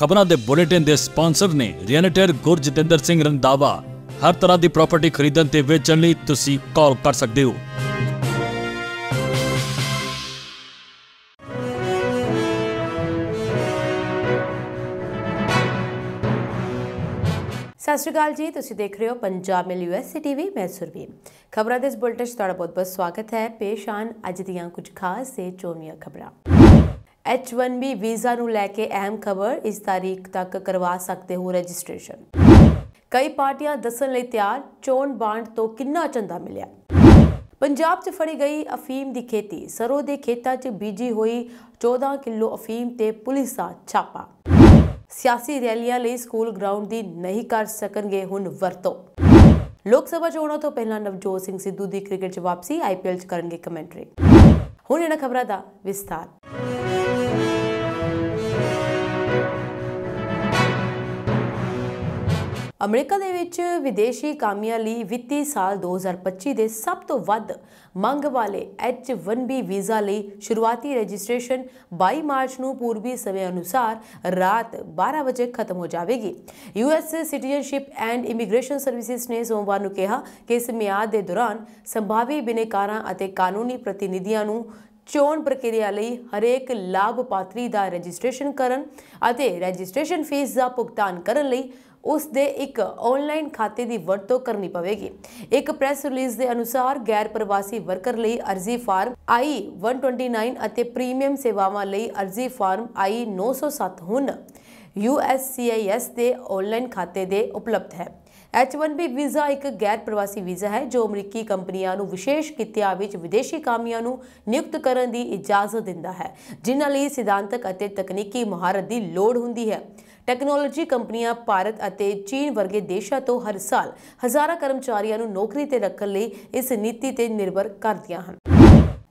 ਖਬਰਾਂ ਦੇ ਬੁਲੇਟਿਨ ਦੇ ਸਪਾਂਸਰ ਨੇ ਰੀਅਲਟਰ ਗੁਰਜਤਿੰਦਰ ਸਿੰਘ ਰੰਦਾਵਾ ਹਰ ਤਰ੍ਹਾਂ ਦੀ ਪ੍ਰਾਪਰਟੀ ਖਰੀਦਣ ਤੇ ਵੇਚਣ ਲਈ ਤੁਸੀਂ ਕਾਲ ਕਰ ਸਕਦੇ ਹੋ ਸਤਿ ਸ਼੍ਰੀ ਅਕਾਲ ਜੀ ਤੁਸੀਂ ਦੇਖ ਰਹੇ ਹੋ ਪੰਜਾਬ ਮਿਲ ਯੂਐਸਸੀ ਟੀਵੀ ਮੈਂ ਸੁਰਵੀਨ ਖਬਰਾਂ ਦੇ ਇਸ ਬੁਲੇਟਿਨ ਤੁਹਾਡਾ ਬਹੁਤ ਬਹੁਤ ਸਵਾਗਤ ਹੈ ਪੇਸ਼ ਆਨ ਅੱਜ ਦੀਆਂ ਕੁਝ ਖਾਸ ਤੇ ਚੋਣੀਆਂ ਖਬਰਾਂ H1B ਵੀਜ਼ਾ ਨੂੰ ਲੈ ਕੇ ਅਹਿਮ ਖਬਰ ਇਸ ਤਾਰੀਖ ਤੱਕ ਕਰਵਾ ਸਕਦੇ ਹੋ ਰਜਿਸਟ੍ਰੇਸ਼ਨ ਕਈ ਪਾਰਟੀਆਂ ਦੱਸਣ ਲਈ ਤਿਆਰ ਚੋਣ ਬਾਂਡ ਤੋਂ ਕਿੰਨਾ ਚੰਦਾ ਮਿਲਿਆ ਪੰਜਾਬ 'ਚ ਫੜੀ ਗਈ ਅਫੀਮ ਦੀ ਖੇਤੀ ਸਰੋ ਦੇ ਖੇਤਾਂ 'ਚ ਬੀਜੀ ਹੋਈ 14 ਕਿਲੋ ਅਫੀਮ ਤੇ ਪੁਲਿਸ ਦਾ ਛਾਪਾ ਸਿਆਸੀ ਰੈਲੀਆਂ ਲਈ ਸਕੂਲ ਗਰਾਊਂਡ ਦੀ ਨਹੀਂ ਕਰ ਸਕਣਗੇ ਹੁਣ ਵਰਤੋਂ ਲੋਕ ਸਭਾ ਚੋਣਾਂ ਤੋਂ ਪਹਿਲਾਂ ਨਵਜੋਤ ਸਿੰਘ ਸਿੱਧੂ ਦੀ ਕ੍ਰਿਕਟ 'ਚ ਵਾਪਸੀ ਆਈਪੀਐਲ 'ਚ ਕਰਨਗੇ ਕਮੈਂਟਰੀ ਹੁਣ ਇਹਨਾਂ ਖਬਰਾਂ ਦਾ ਵਿਸਥਾਰ ਅਮਰੀਕਾ ਦੇ ਵਿੱਚ ਵਿਦੇਸ਼ੀ ਕਾਮਿਆਂ ਲਈ ਵਿੱਤੀ ਸਾਲ 2025 ਦੇ ਸਭ ਤੋਂ ਵੱਧ ਮੰਗ ਵਾਲੇ H1B ਵੀਜ਼ਾ ਲਈ ਸ਼ੁਰੂਆਤੀ ਰਜਿਸਟ੍ਰੇਸ਼ਨ 22 ਮਾਰਚ ਨੂੰ ਪੂਰਬੀ ਸਮੇਂ ਅਨੁਸਾਰ ਰਾਤ 12 ਵਜੇ ਖਤਮ ਹੋ ਜਾਵੇਗੀ US citizenship and immigration services ਨੇ ਸੋਮਵਾਰ ਨੂੰ ਕਿਹਾ ਕਿ ਇਸ ਮਿਆਦ ਦੇ ਦੌਰਾਨ ਸੰਭਾਵੀ ਬਿਨੇਕਾਰਾਂ ਅਤੇ ਕਾਨੂੰਨੀ ਪ੍ਰਤੀਨਿਧੀਆਂ ਨੂੰ ਚੋਣ ਪ੍ਰਕਿਰਿਆ ਲਈ ਹਰੇਕ ਲਾਭਪਾਤਰੀ ਦਾ ਰਜਿਸਟ੍ਰੇਸ਼ਨ ਕਰਨ ਅਤੇ ਰਜਿਸਟ੍ਰੇਸ਼ਨ ਫੀਸ ਦਾ ਭੁਗਤਾਨ ਕਰਨ ਲਈ ਉਸ ਦੇ ਇੱਕ ਆਨਲਾਈਨ ਖਾਤੇ ਦੀ ਵਰਤੋਂ ਕਰਨੀ ਪਵੇਗੀ ਇੱਕ ਪ੍ਰੈਸ ਰਿਲੀਜ਼ ਦੇ ਅਨੁਸਾਰ ਗੈਰ ਪ੍ਰਵਾਸੀ ਵਰਕਰ ਲਈ ਅਰਜ਼ੀ ਫਾਰਮ ਆਈ 129 ਅਤੇ ਪ੍ਰੀਮੀਅਮ ਸੇਵਾਵਾਂ ਲਈ ਅਰਜ਼ੀ ਫਾਰਮ ਆਈ 907 ਹੁਣ USCIS ਦੇ ਆਨਲਾਈਨ ਖਾਤੇ ਦੇ ਉਪਲਬਧ ਹੈ H1B ਵੀਜ਼ਾ ਇੱਕ ਗੈਰ ਪ੍ਰਵਾਸੀ ਵੀਜ਼ਾ ਹੈ ਜੋ ਅਮਰੀਕੀ ਕੰਪਨੀਆਂ ਨੂੰ ਵਿਸ਼ੇਸ਼ ਕਿੱਤਿਆਂ ਵਿੱਚ ਵਿਦੇਸ਼ੀ ਕਾਮਿਆਂ ਨੂੰ ਨਿਯੁਕਤ ਕਰਨ ਦੀ ਇਜਾਜ਼ਤ ਦਿੰਦਾ ਹੈ ਜਿਨ੍ਹਾਂ ਲਈ ਸਿਧਾਂਤਕ ਅਤੇ ਤਕਨੀਕੀ ਮਹਾਰਤ ਦੀ ਲੋੜ ਹੁੰਦੀ ਹੈ ਟੈਕਨੋਲੋਜੀ ਕੰਪਨੀਆਂ ਭਾਰਤ ਅਤੇ ਚੀਨ ਵਰਗੇ ਦੇਸ਼ਾਂ ਤੋਂ ਹਰ ਸਾਲ ਹਜ਼ਾਰਾਂ ਕਰਮਚਾਰੀਆਂ ਨੂੰ ਨੌਕਰੀ ਤੇ ਰੱਖਣ ਲਈ ਇਸ ਨੀਤੀ ਤੇ ਨਿਰਭਰ ਕਰਦੀਆਂ ਹਨ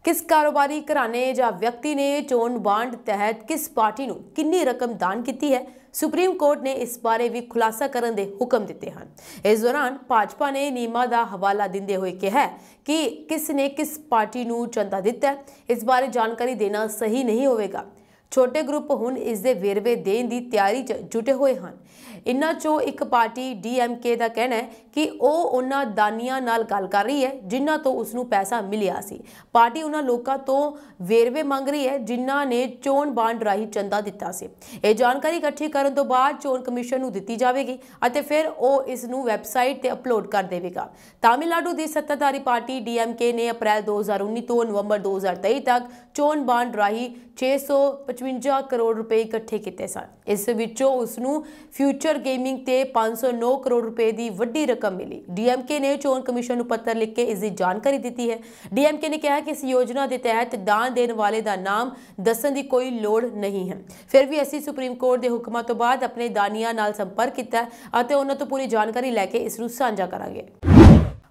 ਕਿਸ ਕਾਰੋਬਾਰੀ ਘਰਾਣੇ ਜਾਂ ਵਿਅਕਤੀ ਨੇ ਚੋਣ ਬਾਂਡ ਤਹਿਤ ਕਿਸ ਪਾਰਟੀ ਨੂੰ ਕਿੰਨੀ ਰਕਮ ਦਾਨ ਕੀਤੀ ਹੈ ਸੁਪਰੀਮ ਕੋਰਟ ਨੇ ਇਸ ਬਾਰੇ ਵੀ ਖੁਲਾਸਾ ਕਰਨ ਦੇ ਹੁਕਮ ਦਿੱਤੇ ਹਨ ਇਸ ਦੌਰਾਨ ਭਾਜਪਾ ਨੇ ਨੀਮਾ ਦਾ ਹਵਾਲਾ ਦਿੰਦੇ ਹੋਏ ਕਿਹਾ ਕਿ ਕਿਸ ਨੇ ਕਿਸ ਪਾਰਟੀ ਨੂੰ ਚੰਦਾ ਦਿੱਤਾ ਇਸ ਬਾਰੇ ਜਾਣਕਾਰੀ ਦੇਣਾ ਸਹੀ ਨਹੀਂ ਹੋਵੇਗਾ ਛੋਟੇ ਗਰੁੱਪ ਹੁਣ ਇਸ ਦੇ ਵੇਰਵੇ ਦੇਣ ਦੀ ਤਿਆਰੀ 'ਚ ਜੁਟੇ ਹੋਏ ਹਨ ਇਨ੍ਹਾਂ ਚੋਂ ਇੱਕ ਪਾਰਟੀ ਡੀਐਮਕੇ ਦਾ ਕਹਿਣਾ ਹੈ ਕਿ ਉਹ ਉਹਨਾਂ ਦਾਨੀਆਂ ਨਾਲ ਗੱਲ ਕਰ ਰਹੀ ਹੈ ਜਿਨ੍ਹਾਂ ਤੋਂ ਉਸ ਨੂੰ ਪੈਸਾ ਮਿਲਿਆ ਸੀ ਪਾਰਟੀ ਉਹਨਾਂ ਲੋਕਾਂ ਤੋਂ ਵੇਰਵੇ ਮੰਗ ਰਹੀ ਹੈ ਜਿਨ੍ਹਾਂ ਨੇ ਚੋਣ ਬਾਂਡ ਰਾਹੀਂ ਚੰਦਾ ਦਿੱਤਾ ਸੀ ਇਹ ਜਾਣਕਾਰੀ ਇਕੱਠੀ ਕਰਨ ਤੋਂ ਬਾਅਦ ਚੋਣ ਕਮਿਸ਼ਨ ਨੂੰ ਦਿੱਤੀ ਜਾਵੇਗੀ ਅਤੇ ਫਿਰ ਉਹ ਇਸ ਨੂੰ ਵੈਬਸਾਈਟ ਤੇ ਅਪਲੋਡ ਕਰ ਦੇਵੇਗਾ ਤਾਮਿਲਨਾਡੂ ਦੀ ਸੱਤਾਧਾਰੀ ਪਾਰਟੀ ਡੀਐਮਕੇ ਨੇ ਅਪ੍ਰੈਲ 2019 ਤੋਂ ਨਵੰਬਰ 2023 ਤੱਕ ਚੋਣ ਬਾਂਡ ਰਾਹੀਂ 655 ਕਰੋੜ ਰੁਪਏ ਇਕੱਠੇ ਕੀਤੇ ਸਨ ਇਸ ਵਿੱਚੋਂ ਉਸ ਨੂੰ ਫਿਊਚਰ ਟਿੱਕਰ ਗੇਮਿੰਗ ਤੇ 509 ਕਰੋੜ ਰੁਪਏ ਦੀ ਵੱਡੀ ਰਕਮ ਮਿਲੀ ਡੀਐਮਕੇ ਨੇ ਚੋਣ ਕਮਿਸ਼ਨ ਨੂੰ ਪੱਤਰ ਲਿਖ ਕੇ ਇਸ ਦੀ ਜਾਣਕਾਰੀ ਦਿੱਤੀ ਹੈ ਡੀਐਮਕੇ ਨੇ ਕਿਹਾ ਕਿ ਇਸ ਯੋਜਨਾ ਦੇ ਤਹਿਤ ਦਾਨ ਦੇਣ ਵਾਲੇ ਦਾ ਨਾਮ ਦੱਸਣ ਦੀ ਕੋਈ ਲੋੜ ਨਹੀਂ ਹੈ ਫਿਰ ਵੀ ਅਸੀਂ ਸੁਪਰੀਮ ਕੋਰਟ ਦੇ ਹੁਕਮਾਂ ਤੋਂ ਬਾਅਦ ਆਪਣੇ ਦਾਨੀਆਂ ਨਾਲ ਸੰਪਰਕ ਕੀਤਾ ਅਤੇ ਉਹਨਾਂ ਤੋਂ ਪੂਰੀ ਜਾਣਕਾਰੀ ਲੈ ਕੇ ਇਸ ਨੂੰ ਸਾਂਝਾ ਕਰਾਂਗੇ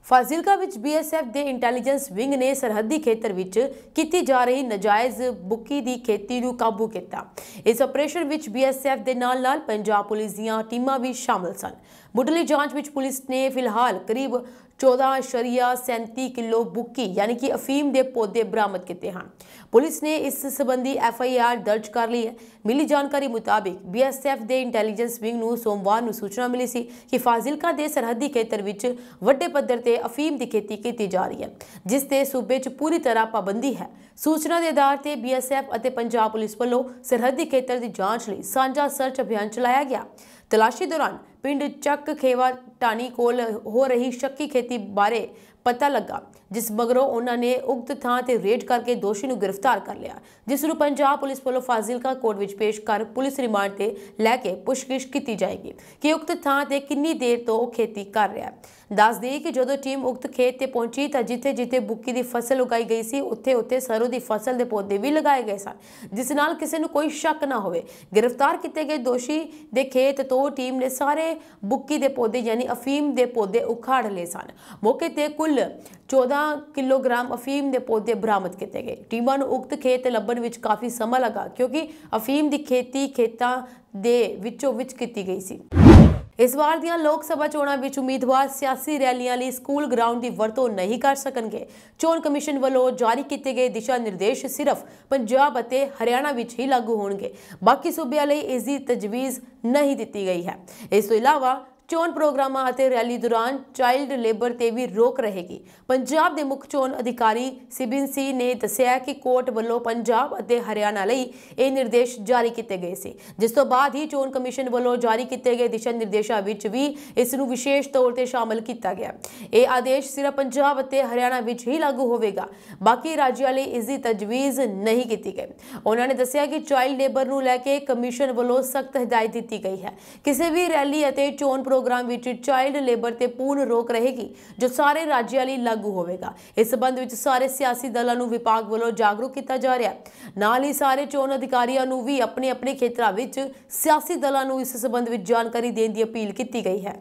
ਫਾਜ਼ਿਲਕਾ ਵਿੱਚ ਬੀਐਸਐਫ ਦੇ ਇੰਟੈਲੀਜੈਂਸ ਵਿੰਗ ਨੇ ਸਰਹੱਦੀ ਖੇਤਰ ਵਿੱਚ ਕੀਤੀ ਜਾ ਰਹੀ ਨਜਾਇਜ਼ ਬੁੱਕੀ ਦੀ ਖੇਤੀ ਨੂੰ ਕਾਬੂ ਕੀਤਾ ਇਸ ਆਪਰੇਸ਼ਨ ਵਿੱਚ ਬੀਐਸਐਫ ਦੇ ਨਾਲ ਨਾਲ ਪੰਜਾਬ ਪੁਲਿਸ ਦੀਆਂ ਟੀਮਾਂ ਵੀ ਸ਼ਾਮਲ ਸਨ ਮੁੱਢਲੀ ਜਾਂਚ ਵਿੱਚ ਪੁਲਿਸ ਨੇ ਫਿਲਹਾਲ ਕਰੀਬ 14.37 ਕਿਲੋ ਬੁੱਕੀ ਯਾਨੀ ਕਿ ਅਫੀਮ ਦੇ ਪੌਦੇ ਬਰਾਮਦ ਕੀਤੇ ਹਨ ਪੁਲਿਸ ਨੇ ਇਸ ਸਬੰਧੀ ਐਫ ਆਈ ਆਰ ਦਰਜ ਕਰ ਲਈ ਹੈ ਮਿਲੀ ਜਾਣਕਾਰੀ ਮੁਤਾਬਿਕ ਐਫ ਦੇ ਇੰਟੈਲੀਜੈਂਸ ਵਿੰਗ ਨੂੰ ਸੋਮਵਾਰ ਨੂੰ ਸੂਚਨਾ ਮਿਲੀ ਸੀ ਕਿ ਫਾਜ਼ਿਲਕਾ ਦੇ ਸਰਹੱਦੀ ਖੇਤਰ ਵਿੱਚ ਵੱਡੇ ਪੱਧਰ ਤੇ ਅਫੀਮ ਦੀ ਖੇਤੀ ਕੀਤੀ ਜਾ ਰਹੀ ਹੈ ਜਿਸ ਤੇ ਸੂਬੇ 'ਚ ਪੂਰੀ ਤਰ੍ਹਾਂ ਪਾਬੰਦੀ ਹੈ ਸੂਚਨਾ ਦੇ ਆਧਾਰ ਤੇ ਬੀ ਐਸ ਐਫ ਅਤੇ ਪੰਜਾਬ ਪੁਲਿਸ ਵੱਲੋਂ ਸਰਹੱਦੀ ਖੇਤਰ ਦੀ ਜਾਂਚ ਲਈ ਸਾਂਝਾ ਸਰਚ ਅਭਿਆਨ ਚਲਾਇਆ ਗਿਆ ਤਲਾਸ਼ੀ ਦੌਰਾਨ ਪਿੰਡ ਚੱਕ ਖੇਵਾ ਟਾਣੀ ਕੋਲ ਹੋ ਰਹੀ ਸ਼ੱਕੀ ਖੇਤੀ ਬਾਰੇ ਪਤਾ ਲੱਗਾ ਜਿਸ ਮਗਰੋਂ ਉਹਨਾਂ ਨੇ ਉਕਤ ਥਾਂ ਤੇ ਰੇਡ ਕਰਕੇ ਦੋਸ਼ੀ ਨੂੰ ਗ੍ਰਿਫਤਾਰ ਕਰ ਲਿਆ ਜਿਸ ਨੂੰ ਪੰਜਾਬ ਪੁਲਿਸ ਵੱਲੋਂ ਫਾਜ਼ਿਲਕਾ ਕੋਰਟ ਵਿੱਚ ਪੇਸ਼ ਕਰ ਪੁਲਿਸ ਰਿਮਾਂਡ ਤੇ ਲੈ ਕੇ ਪੁਸ਼ਕਿਸ਼ ਕੀਤੀ ਜਾਏਗੀ ਕਿ ਉਕਤ ਥਾਂ ਤੇ ਕਿੰਨੀ ਦੇਰ ਤੋਂ ਉਹ ਖੇਤੀ ਕਰ ਰਿਹਾ ਹੈ ਦੱਸ ਦਈਏ ਕਿ ਜਦੋਂ ਟੀਮ ਉਕਤ ਖੇਤ ਤੇ ਪਹੁੰਚੀ ਤਾਂ ਜਿੱਥੇ-ਜਿੱਥੇ ਬੁੱਕੀ ਦੀ ਫਸਲ ਉਗਾਈ ਗਈ ਸੀ ਉੱਥੇ-ਉੱਥੇ ਸਰੋਂ ਦੀ ਫਸਲ ਦੇ ਪੌਦੇ ਵੀ ਲਗਾਏ ਗਏ ਸਨ ਜਿਸ ਨਾਲ ਕਿਸੇ ਨੂੰ ਕੋਈ ਸ਼ੱਕ ਨਾ ਹੋਵੇ ਗ੍ਰਿਫਤਾਰ ਕੀਤੇ ਗਏ ਦੋਸ਼ੀ ਦੇ ਖੇਤ ਤੋਂ ਟੀਮ ਨੇ ਸਾਰੇ ਬੁੱਕੀ ਦੇ ਪੌਦੇ ਯਾਨੀ ਅਫੀਮ ਦੇ ਪੌਦੇ ਉਖਾੜ ਲਏ ਸਨ ਮੌਕੇ ਤੇ ਕੁੱਲ 14 14 ਕਿਲੋਗ੍ਰਾਮ ਅਫੀਮ ਦੇ ਪੌਦੇ ਬਰਾਮਦ ਕੀਤੇ ਗਏ ਟੀਮਾਂ ਨੂੰ ਉਕਤ ਖੇਤ ਲੱਭਣ ਵਿੱਚ ਕਾਫੀ ਸਮਾਂ ਲੱਗਾ ਕਿਉਂਕਿ ਅਫੀਮ ਦੀ ਖੇਤੀ ਖੇਤਾਂ ਦੇ ਵਿੱਚੋਂ ਵਿੱਚ ਕੀਤੀ ਗਈ ਸੀ ਇਸ ਵਾਰ ਦੀਆਂ ਲੋਕ ਸਭਾ ਚੋਣਾਂ ਵਿੱਚ ਉਮੀਦਵਾਰ ਸਿਆਸੀ ਰੈਲੀਆਂ ਲਈ ਸਕੂਲ ਗਰਾਊਂਡ ਦੀ ਵਰਤੋਂ ਨਹੀਂ ਕਰ ਸਕਣਗੇ ਚੋਣ ਕਮਿਸ਼ਨ ਵੱਲੋਂ ਜਾਰੀ ਕੀਤੇ ਗਏ ਦਿਸ਼ਾ ਨਿਰਦੇਸ਼ ਸਿਰਫ ਪੰਜਾਬ ਅਤੇ ਹਰਿਆਣਾ ਵਿੱਚ ਹੀ ਲਾਗੂ ਹੋਣਗੇ ਬਾਕੀ ਸੂਬਿਆਂ ਲਈ ਇਸ ਦੀ ਤਜਵੀਜ਼ ਨਹੀਂ ਦਿੱਤੀ ਗਈ ਹੈ ਇਸ ਤੋਂ ਇਲਾਵਾ ਚੋਣ ਪ੍ਰੋਗਰਾਮਾਂ ਅਤੇ ਰੈਲੀ ਦੌਰਾਨ ਚਾਈਲਡ ਲੇਬਰ ਤੇ ਵੀ ਰੋਕ ਰਹੇਗੀ ਪੰਜਾਬ ਦੇ ਮੁੱਖ ਚੋਣ ਅਧਿਕਾਰੀ ਸਿਬਿਨ ਸੀ ਨੇ ਦੱਸਿਆ ਕਿ ਕੋਰਟ ਵੱਲੋਂ ਪੰਜਾਬ ਅਤੇ ਹਰਿਆਣਾ ਲਈ ਇਹ ਨਿਰਦੇਸ਼ ਜਾਰੀ ਕੀਤੇ ਗਏ ਸੀ ਜਿਸ ਤੋਂ ਬਾਅਦ ਹੀ ਚੋਣ ਕਮਿਸ਼ਨ ਵੱਲੋਂ ਜਾਰੀ ਕੀਤੇ ਗਏ ਦਿਸ਼ਾ ਨਿਰਦੇਸ਼ਾਂ ਵਿੱਚ ਵੀ ਇਸ ਨੂੰ ਵਿਸ਼ੇਸ਼ ਤੌਰ ਤੇ ਸ਼ਾਮਲ ਕੀਤਾ ਗਿਆ ਇਹ ਆਦੇਸ਼ ਸਿਰਫ ਪੰਜਾਬ ਅਤੇ ਹਰਿਆਣਾ ਵਿੱਚ ਹੀ ਲਾਗੂ ਹੋਵੇਗਾ ਬਾਕੀ ਰਾਜਾਂ ਲਈ ਇਸ ਦੀ ਤਜਵੀਜ਼ ਨਹੀਂ ਕੀਤੀ ਗਈ ਉਹਨਾਂ ਨੇ ਦੱਸਿਆ ਕਿ ਚਾਈਲਡ ਲੇਬਰ ਨੂੰ ਲੈ ਕੇ ਕਮਿਸ਼ਨ ਵੱਲੋਂ ਸਖਤ ਹਦਾਇਤ ਦਿੱਤੀ ਗਈ ਹੈ ਕਿਸੇ ਵੀ ਰੈਲੀ ਅਤੇ ਚੋਣ ਪ੍ਰੋਗਰਾਮ ਵਿੱਚ ਚਾਈਲਡ ਲੇਬਰ ਤੇ ਪੂਰਨ ਰੋਕ ਰਹੇਗੀ ਜੋ ਸਾਰੇ ਰਾਜਿਆਂ ਲਈ ਲਾਗੂ ਹੋਵੇਗਾ ਇਸ ਸਬੰਧ ਵਿੱਚ ਸਾਰੇ ਸਿਆਸੀ ਦਲਾਂ ਨੂੰ ਵਿਭਾਗ ਵੱਲੋਂ ਜਾਗਰੂਕ ਕੀਤਾ ਜਾ ਰਿਹਾ ਨਾਲ ਹੀ ਸਾਰੇ ਚੋਣ ਅਧਿਕਾਰੀਆਂ ਨੂੰ ਵੀ ਆਪਣੇ ਆਪਣੇ ਖੇਤਰਾਂ ਵਿੱਚ ਸਿਆਸੀ ਦਲਾਂ ਨੂੰ ਇਸ ਸਬੰਧ ਵਿੱਚ ਜਾਣਕਾਰੀ ਦੇਣ ਦੀ ਅਪੀਲ ਕੀਤੀ ਗਈ ਹੈ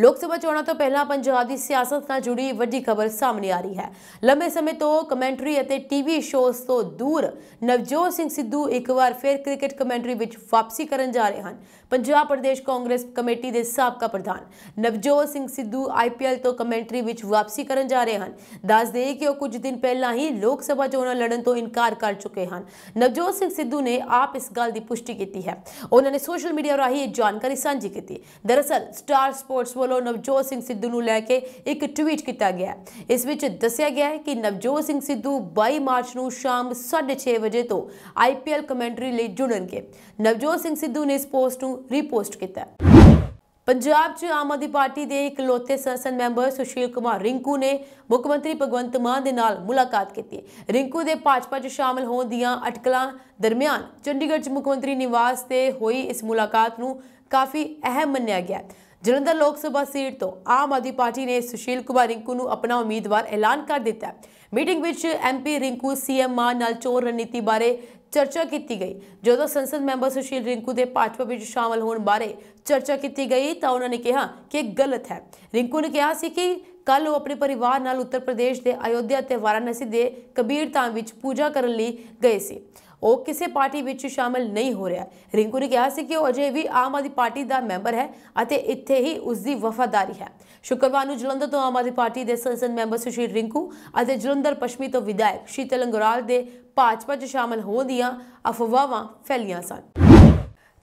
ਲੋਕ ਸਭਾ ਚੋਣਾਂ ਤੋਂ ਪਹਿਲਾਂ ਪੰਜਾਬ ਦੀ ਸਿਆਸਤ ਨਾਲ ਜੁੜੀ ਵੱਡੀ ਖਬਰ ਸਾਹਮਣੇ ਆ ਰਹੀ ਹੈ ਲੰਬੇ ਸਮੇਂ ਤੋਂ ਕਮੈਂਟਰੀ ਅਤੇ ਟੀਵੀ ਸ਼ੋਜ਼ ਤੋਂ ਦੂਰ ਨਵਜੋਤ ਸਿੰਘ ਸਿੱਧੂ ਇੱਕ ਵਾਰ ਫੇਰ ਕ੍ਰਿਕਟ ਕਮੈਂਟਰੀ ਵਿੱਚ ਵਾਪਸੀ ਕਰਨ ਜਾ ਰਹੇ ਹਨ ਪੰਜਾਬ ਪ੍ਰਦੇਸ਼ ਕਾਂਗਰਸ ਕਮੇਟੀ ਦੇ ਸਾਬਕਾ ਪ੍ਰਧਾਨ ਨਵਜੋਤ ਸਿੰਘ ਸਿੱਧੂ ਆਈਪੀਐਲ ਤੋਂ ਕਮੈਂਟਰੀ ਵਿੱਚ ਵਾਪਸੀ ਕਰਨ ਜਾ ਰਹੇ ਹਨ ਦੱਸ ਦੇ ਕਿ ਉਹ ਕੁਝ ਦਿਨ ਪਹਿਲਾਂ ਹੀ ਲੋਕ ਸਭਾ ਚੋਣਾਂ ਲੜਨ ਤੋਂ ਇਨਕਾਰ ਕਰ ਚੁੱਕੇ ਹਨ ਨਵਜੋਤ ਸਿੰਘ ਸਿੱਧੂ ਨੇ ਆਪ ਇਸ ਗੱਲ ਦੀ ਪੁਸ਼ਟੀ ਕੀਤੀ ਹੈ ਉਹਨਾਂ ਨੇ ਸੋਸ਼ਲ ਮੀਡੀਆ ਰਾਹੀਂ ਇਹ ਜਾਣਕਾਰੀ ਸਾਂਝੀ ਕੀਤੀ ਦਰਅਸਲ ਸਟਾਰ ਸਪੋਰਟਸ ਵੱਲੋਂ ਨਵਜੋਤ ਸਿੰਘ ਸਿੱਧੂ ਨੂੰ ਲੈ ਕੇ ਇੱਕ ਟਵੀਟ ਕੀਤਾ ਗਿਆ ਇਸ ਵਿੱਚ ਦੱਸਿਆ ਗਿਆ ਹੈ ਕਿ ਨਵਜੋਤ ਸਿੰਘ ਸਿੱਧੂ 22 ਮਾਰਚ ਨੂੰ ਸ਼ਾਮ 6:30 ਵਜੇ ਤੋਂ ਆਈਪੀਐਲ ਕਮੈਂਟਰੀ ਲਈ ਜੁੜਨਗੇ ਨਵਜੋਤ ਸਿੰਘ ਸਿੱਧੂ ਨੇ ਇਸ ਪੋਸਟ ਨੂੰ ਰੀਪੋਸਟ ਕੀਤਾ ਪੰਜਾਬ 'ਚ ਆਮ ਆਦਮੀ ਪਾਰਟੀ ਦੇ ਇਕਲੌਤੇ ਸੰਸਦ ਮੈਂਬਰ ਸੁਸ਼ੀਲ ਕੁਮਾਰ ਰਿੰਕੂ ਨੇ ਮੁੱਖ ਮੰਤਰੀ ਭਗਵੰਤ ਮਾਨ ਦੇ ਨਾਲ ਮੁਲਾਕਾਤ ਕੀਤੀ ਰਿੰਕੂ ਦੇ ਭਾਜਪਾ 'ਚ ਸ਼ਾਮਲ ਹੋਣ ਦੀਆਂ ਅਟਕਲਾਂ ਦਰਮਿਆਨ ਚੰਡੀਗੜ੍ਹ 'ਚ ਮੁੱਖ ਮੰਤਰੀ ਨਿਵਾਸ ਤੇ ਹੋਈ ਇਸ ਮੁਲਾਕਾਤ ਨੂੰ ਕਾਫੀ ਅਹਿਮ ਮੰਨਿਆ ਗਿਆ ਜਲੰਧਰ ਲੋਕ ਸਭਾ ਸੀਟ ਤੋਂ ਆਮ ਆਦਮੀ ਪਾਰਟੀ ਨੇ ਸੁਸ਼ੀਲ ਕੁਮਾਰ ਰਿੰਕੂ ਨੂੰ ਆਪਣਾ ਉਮੀਦਵਾਰ ਐਲਾਨ ਕਰ ਦਿੱਤਾ ਮੀਟਿੰਗ ਵਿੱਚ ਐਮਪੀ ਰਿੰਕੂ ਸੀਐਮ ਮਾਨ ਨਾਲ ਚੋਰ ਰਣਨੀਤੀ ਬਾਰੇ ਚਰਚਾ ਕੀਤੀ ਗਈ ਜਦੋਂ ਸੰਸਦ ਮੈਂਬਰ ਸੁਸ਼ੀਲ ਰਿੰਕੂ ਦੇ ਭਾਜਪਾ ਵਿੱਚ ਸ਼ਾਮਲ ਹੋਣ ਬਾਰੇ ਚਰਚਾ ਕੀਤੀ ਗਈ ਤਾਂ ਉਹਨਾਂ ਨੇ ਕਿਹਾ ਕਿ ਗਲਤ ਹੈ ਰਿੰਕੂ ਨੇ ਕਿਹਾ ਸੀ ਕਿ ਕੱਲ ਉਹ ਆਪਣੇ ਪਰਿਵਾਰ ਨਾਲ ਉੱਤਰ ਪ੍ਰਦੇਸ਼ ਦੇ ਅਯੋਧਿਆ ਤੇ ਵਾਰਾਣਸੀ ਦੇ ਕਬੀਰ ਧਾਮ ਵਿੱਚ ਪੂਜਾ ਕਰਨ ਲਈ ਗਏ ਸੀ ਉਹ ਕਿਸੇ ਪਾਰਟੀ ਵਿੱਚ ਸ਼ਾਮਲ ਨਹੀਂ ਹੋ ਰਿਹਾ ਰਿੰਕੂ ਨੇ ਕਿਹਾ ਸੀ ਕਿ ਉਹ ਅਜੇ ਵੀ ਆਮ ਆਦਮੀ ਪਾਰਟੀ ਦਾ ਮੈਂਬਰ ਹੈ ਅਤੇ ਇੱਥੇ ਹੀ ਉਸ ਦੀ ਵਫਾਦਾਰੀ ਹੈ ਸ਼ੁੱਕਰਵਾਰ ਨੂੰ ਜਲੰਧਰ ਤੋਂ ਆਮ ਆਦਮੀ ਪਾਰਟੀ ਦੇ ਸੰਸਦ ਮੈਂਬਰ ਸੁਸ਼ੀਲ ਰਿੰਕੂ ਅਤੇ ਜਲੰਧਰ ਪਸ਼ਮੀ ਤੋਂ ਵਿਧਾਇਕ ਸ਼ੀਤਲ ਅੰਗਰਾਲ ਦੇ ਭਾਜਪਾ 'ਚ ਸ਼ਾਮਲ ਹੋਣ ਦੀਆਂ ਅਫਵਾਹਾਂ ਫੈਲੀਆਂ ਸਨ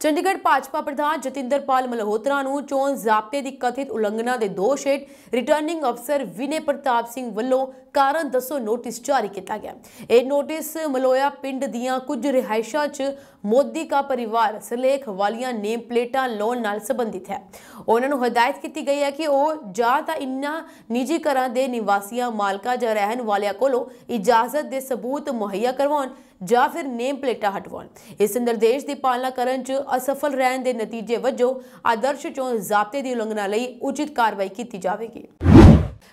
ਚੰਡੀਗੜ੍ਹ ਭਾਜਪਾ ਪ੍ਰਧਾਨ ਜਤਿੰਦਰਪਾਲ ਮਲਹੋਤਰਾ ਨੂੰ ਚੋਣ ਜ਼ਾਬਤੇ ਦੀ ਕਥਿਤ ਉਲੰਘਣਾ ਦੇ ਦੋਸ਼ ਹੇਠ ਰਿਟਰਨਿੰਗ ਅਫਸਰ ਵਿਨੇ ਪ੍ਰਤਾਪ ਸਿੰਘ ਵੱਲੋਂ ਕਾਰਨ ਦੱਸੋ ਨੋਟਿਸ ਜਾਰੀ ਕੀਤਾ ਗਿਆ ਇਹ ਨੋਟਿਸ ਮਲੋਇਆ ਪਿੰਡ ਦੀਆਂ ਕੁਝ ਰਿਹਾਇਸ਼ਾਂ 'ਚ ਮੋਦੀ ਦਾ ਪਰਿਵਾਰ ਸਲੇਖ ਵਾਲੀਆਂ ਨੇਮ ਪਲੇਟਾਂ ਲੋਨ ਨਾਲ ਸੰਬੰਧਿਤ ਹੈ ਉਹਨਾਂ ਨੂੰ ਹਦਾਇਤ ਕੀਤੀ ਗਈ ਹੈ ਕਿ ਉਹ ਜਾਂ ਤਾਂ ਇਨ੍ਹਾਂ ਨਿੱਜੀ ਘਰਾਂ ਦੇ ਨਿਵਾਸੀਆਂ ਮਾਲਕਾਂ ਜਾਂ ਰਹਿਣ ਵਾਲਿਆਂ ਕੋਲੋਂ ਇਜਾਜ਼ਤ ਦੇ ਸਬੂਤ ਮੁਹੱਈਆ ਕਰਵਾਉਣ ਜਾਂ ਫਿਰ ਨੇਮ ਪਲੇਟਾ ਹਟਵਾਉਣ ਇਸ ਨਿਰਦੇਸ਼ ਦੀ ਪਾਲਣਾ ਕਰਨ 'ਚ ਅਸਫਲ ਰਹਿਣ ਦੇ ਨਤੀਜੇ ਵਜੋਂ ਆਦਰਸ਼ ਚੋਣ ਜ਼ਾਬਤੇ ਦੀ ਉਲੰਘਣਾ ਲਈ ਉਚਿਤ ਕਾਰਵਾਈ ਕੀਤੀ ਜਾਵੇਗੀ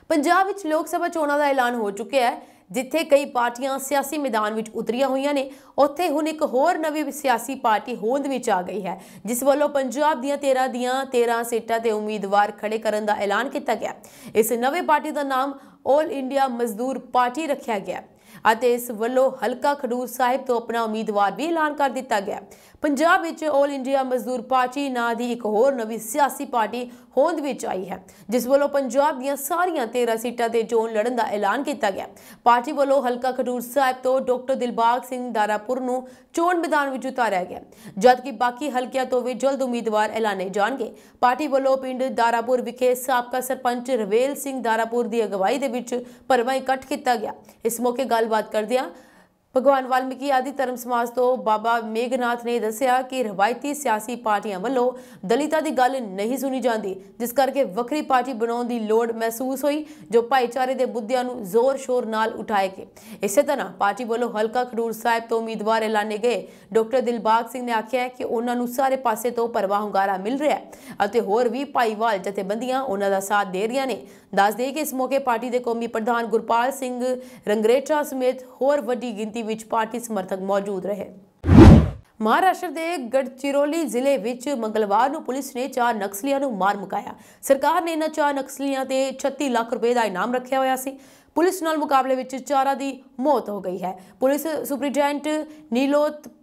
ਪੰਜਾਬ ਵਿੱਚ ਲੋਕ ਸਭਾ ਚੋਣਾਂ ਦਾ ਐਲਾਨ ਹੋ ਚੁੱਕਿਆ ਹੈ ਜਿੱਥੇ ਕਈ ਪਾਰਟੀਆਂ ਸਿਆਸੀ ਮੈਦਾਨ ਵਿੱਚ ਉਤਰੀਆਂ ਹੋਈਆਂ ਨੇ ਉੱਥੇ ਹੁਣ ਇੱਕ ਹੋਰ ਨਵੀਂ ਸਿਆਸੀ ਪਾਰਟੀ ਹੋਂਦ ਵਿੱਚ ਆ ਗਈ ਹੈ ਜਿਸ ਵੱਲੋਂ ਪੰਜਾਬ ਦੀਆਂ 13 ਦੀਆਂ 13 ਸੀਟਾਂ ਤੇ ਉਮੀਦਵਾਰ ਖੜੇ ਕਰਨ ਦਾ ਐਲਾਨ ਕੀਤਾ ਗਿਆ ਇਸ ਨਵੇਂ ਪਾਰਟੀ ਦਾ ਨਾਮ 올 ਇੰਡੀਆ ਮਜ਼ਦੂਰ ਪਾਰਟੀ ਰੱਖਿਆ ਗਿਆ ਅਤੇ ਇਸ ਵੱਲੋਂ ਹਲਕਾ ਖਡੂਰ ਸਾਹਿਬ ਤੋਂ ਆਪਣਾ ਉਮੀਦਵਾਰ ਵੀ ਐਲਾਨ ਕਰ ਦਿੱਤਾ ਗਿਆ ਪੰਜਾਬ ਵਿੱਚ 올 ਇੰਡੀਆ ਮਜ਼ਦੂਰ ਪਾਰਟੀ ਨਾਂ ਦੀ ਇੱਕ ਹੋਰ ਨਵੀਂ ਸਿਆਸੀ ਪਾਰਟੀ ਹੋਂਦ ਵਿੱਚ ਆਈ ਹੈ ਜਿਸ ਵੱਲੋਂ ਪੰਜਾਬ ਦੀਆਂ ਸਾਰੀਆਂ 13 ਸੀਟਾਂ ਤੇ ਚੋਣ ਲੜਨ ਦਾ ਐਲਾਨ ਕੀਤਾ ਗਿਆ ਪਾਰਟੀ ਵੱਲੋਂ ਹਲਕਾ ਖਡੂਰ ਸਾਹਿਬ ਤੋਂ ਡਾਕਟਰ ਦਿਲਬਾਗ ਸਿੰਘ ਦਾਰਾਪੁਰ ਨੂੰ ਚੋਣ ਮੈਦਾਨ ਵਿੱਚ ਉਤਾਰਿਆ ਗਿਆ ਜਦਕਿ ਬਾਕੀ ਹਲਕਿਆਂ ਤੋਂ ਵੀ ਜਲਦ ਉਮੀਦਵਾਰ ਐਲਾਨੇ ਜਾਣਗੇ ਪਾਰਟੀ ਵੱਲੋਂ ਪਿੰਡ ਦਾਰਾਪੁਰ ਵਿਖੇ ਸਾਬਕਾ ਸਰਪੰਚ ਰਵੇਲ ਸਿੰਘ ਦਾਰਾਪੁਰ ਦੀ ਅਗਵਾਈ ਦੇ ਵਿੱਚ ਪਰਵਾਹ ਇਕੱਠ ਕੀਤਾ ਗਿਆ ਇਸ ਮੌਕੇ ਗੱਲ ਗੱਲਬਾਤ ਕਰਦੇ ਆ ਭਗਵਾਨ ਵਾਲਮੀਕੀ ਆਦਿ ਧਰਮ ਸਮਾਜ ਤੋਂ ਬਾਬਾ ਮੇਗਨਾਥ ਨੇ ਦੱਸਿਆ ਕਿ ਰਵਾਇਤੀ ਸਿਆਸੀ ਪਾਰਟੀਆਂ ਵੱਲੋਂ ਦਲਿਤਾਂ ਦੀ ਗੱਲ ਨਹੀਂ ਸੁਣੀ ਜਾਂਦੀ ਜਿਸ ਕਰਕੇ ਵੱਖਰੀ ਪਾਰਟੀ ਬਣਾਉਣ ਦੀ ਲੋੜ ਮਹਿਸੂਸ ਹੋਈ ਜੋ ਭਾਈਚਾਰੇ ਦੇ ਬੁੱਧਿਆਂ ਨੂੰ ਜ਼ੋਰ-ਸ਼ੋਰ ਨਾਲ ਉਠਾਏ ਕੇ ਇਸੇ ਤਰ੍ਹਾਂ ਪਾਰਟੀ ਵੱਲੋਂ ਹਲਕਾ ਖਡੂਰ ਸਾਹਿਬ ਤੋਂ ਉਮੀਦਵਾਰ ਐਲਾਨੇ ਗਏ ਡਾਕਟਰ ਦਿਲਬਾਗ ਸਿੰਘ ਨੇ ਆਖਿਆ ਕਿ ਉਹਨਾਂ ਨੂੰ ਸਾਰੇ ਪਾਸੇ ਤੋਂ ਪਰਵਾਹ ਹੁੰਗਾਰਾ ਮਿਲ ਰਿਹਾ ਅਤੇ ਹੋਰ ਵੀ ਭਾਈਵਾਲ ਜਥੇਬੰਦੀਆਂ ਉਹਨਾਂ ਦਾ ਸਾਥ ਦੇ ਰਹੀਆਂ ਨੇ ਦੱਸ ਕਿ ਇਸ ਮੌਕੇ ਪਾਰਟੀ ਦੇ ਕੌਮੀ ਪ੍ਰਧਾਨ ਗੁਰਪਾਲ ਸਿੰਘ ਰੰਗਰੇਟਾ ਸਮੇਤ ਹੋਰ ਵੱਡੀ ਗਿਣਤੀ ਗਿਣਤੀ ਵਿੱਚ ਪਾਰਟੀ ਸਮਰਥਕ ਮੌਜੂਦ ਰਹੇ ਮਹਾਰਾਸ਼ਟਰ ਦੇ ਗੜਚਿਰੋਲੀ ਜ਼ਿਲ੍ਹੇ ਵਿੱਚ ਮੰਗਲਵਾਰ ਨੂੰ ਪੁਲਿਸ ਨੇ ਚਾਰ ਨਕਸਲੀਆਂ ਨੂੰ ਮਾਰ ਮੁਕਾਇਆ ਸਰਕਾਰ ਨੇ ਇਹਨਾਂ ਚਾਰ ਨਕਸਲੀਆਂ ਤੇ 36 ਲੱਖ ਰੁਪਏ ਦਾ ਇਨਾਮ ਰੱਖਿਆ ਹੋਇਆ ਸੀ ਪੁਲਿਸ ਨਾਲ ਮੁਕਾਬਲੇ ਵਿੱਚ ਚਾਰਾਂ ਦੀ ਮੌਤ ਹੋ ਗਈ ਹੈ ਪੁਲਿਸ ਸੁਪਰੀਡੈਂਟ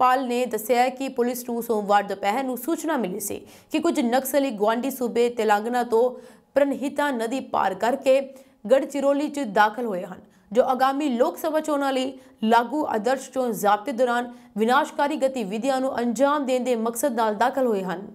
ਪਾਲ ਨੇ ਦੱਸਿਆ ਕਿ ਪੁਲਿਸ ਨੂੰ ਸੋਮਵਾਰ ਦੁਪਹਿਰ ਨੂੰ ਸੂਚਨਾ ਮਿਲੀ ਸੀ ਕਿ ਕੁਝ ਨਕਸਲੀ ਗਵਾਂਡੀ ਸੂਬੇ ਤੇਲੰਗਾਨਾ ਤੋਂ ਪ੍ਰਨਹਿਤਾ ਨਦੀ ਪਾਰ ਕਰਕੇ ਗੜਚਿਰੋਲੀ 'ਚ ਦਾਖਲ ਹੋਏ ਹਨ ਜੋ ਆਗਾਮੀ ਲੋਕ ਸਭਾ ਚੋਣਾਂ ਲਈ ਲਾਗੂ ਆਦਰਸ਼ ਚੋਣ ਜ਼ਾਬਤੇ ਦੌਰਾਨ ਵਿਨਾਸ਼ਕਾਰੀ ਗਤੀਵਿਧੀਆਂ ਨੂੰ ਅੰਜਾਮ ਦੇਣ ਦੇ ਮਕਸਦ ਨਾਲ ਦਾਖਲ ਹੋਏ ਹਨ